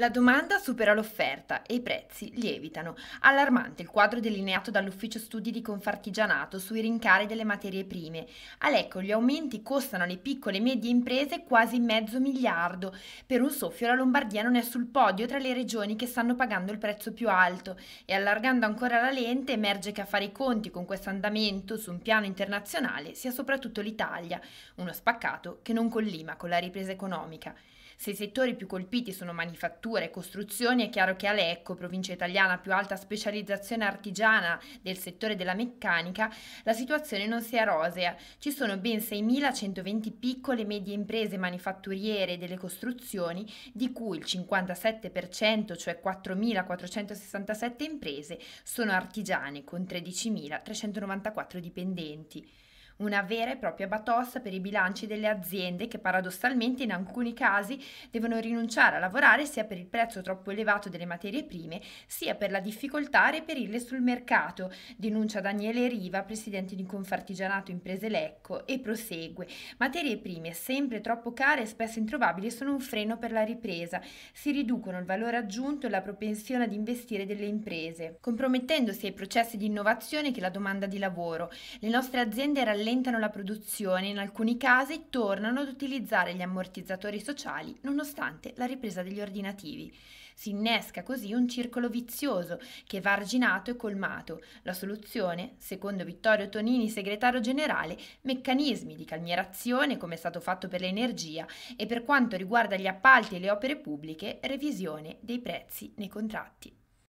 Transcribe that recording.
La domanda supera l'offerta e i prezzi lievitano. Allarmante il quadro delineato dall'ufficio studi di Confartigianato sui rincari delle materie prime. A ecco, gli aumenti costano alle piccole e medie imprese quasi mezzo miliardo. Per un soffio la Lombardia non è sul podio tra le regioni che stanno pagando il prezzo più alto e allargando ancora la lente emerge che a fare i conti con questo andamento su un piano internazionale sia soprattutto l'Italia, uno spaccato che non collima con la ripresa economica. Se i settori più colpiti sono manifatture, architettura e costruzioni, è chiaro che a Lecco, provincia italiana più alta specializzazione artigiana del settore della meccanica, la situazione non sia rosea. Ci sono ben 6.120 piccole e medie imprese manifatturiere delle costruzioni, di cui il 57%, cioè 4.467 imprese, sono artigiane con 13.394 dipendenti una vera e propria batosta per i bilanci delle aziende che paradossalmente in alcuni casi devono rinunciare a lavorare sia per il prezzo troppo elevato delle materie prime, sia per la difficoltà a reperirle sul mercato, denuncia Daniele Riva, presidente di Confartigianato Imprese Lecco, e prosegue. Materie prime sempre troppo care e spesso introvabili sono un freno per la ripresa, si riducono il valore aggiunto e la propensione ad investire delle imprese, compromettendosi ai processi di innovazione che la domanda di lavoro. Le nostre aziende rallentano rallentano la produzione e in alcuni casi tornano ad utilizzare gli ammortizzatori sociali nonostante la ripresa degli ordinativi. Si innesca così un circolo vizioso che va arginato e colmato. La soluzione, secondo Vittorio Tonini, segretario generale, meccanismi di calmierazione come è stato fatto per l'energia e per quanto riguarda gli appalti e le opere pubbliche, revisione dei prezzi nei contratti.